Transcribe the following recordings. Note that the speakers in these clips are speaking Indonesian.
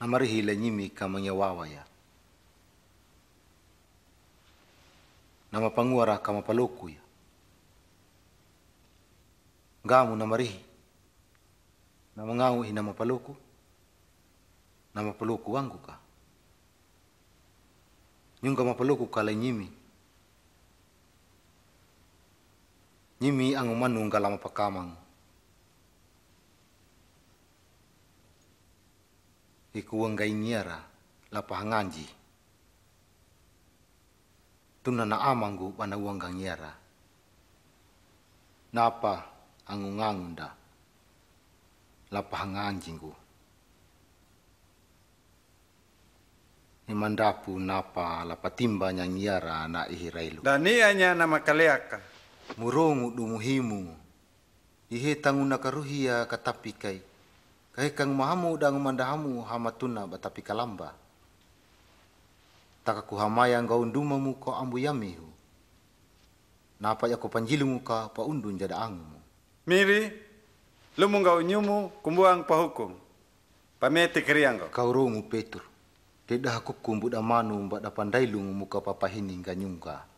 amarihii la nyimi kama wawaya na mapanguara mapaloku ya ngamu na marihi na mangau ina mapaloku na mapaloku wangu ka nyunga mapaloku kala nyimi nyimi angumanu manunga la mapakamang nyiara lapah nganji Tuna na amangu bana uangga nyiara. Napa angungangunda lapahanganjingku. Nimandapu napa nyang ngiara na ihirailu. Dan Danianya nama kaleaka. Murungu dumuhimu. Ihe tanguna karuhia katapikai. Kaya kang mahamu dang mandahamu hamatuna batapi kalamba takaku hamayang ga undumamu kau ambu yamihu napa ya kau panjilungu ka pa undun jada angmu. miri lumu kau nyumu kumbuang pahukum Pameti keriang kau rungu petur tidak aku kumbu damanu mbak dapandai muka papa hini ga nyungka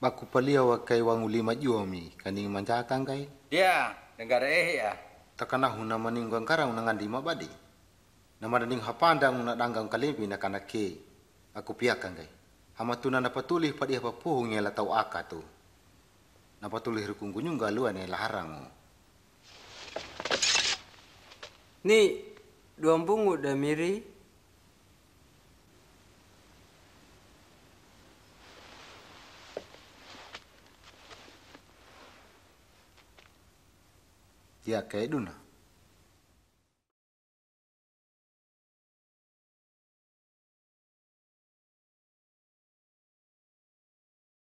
bakupalia wakai wangulima juomi kaning manjatang kai ya negara eh ya takana huna maning gangkara unangan lima badi nama dinding hapandang una danggang kalimpi na kana ke aku piakan kai hamatuna tulih padi apa puhung la tau aka tu tulih rukung kunyung galuan yang harang ni duambung udah miri ya kayak duna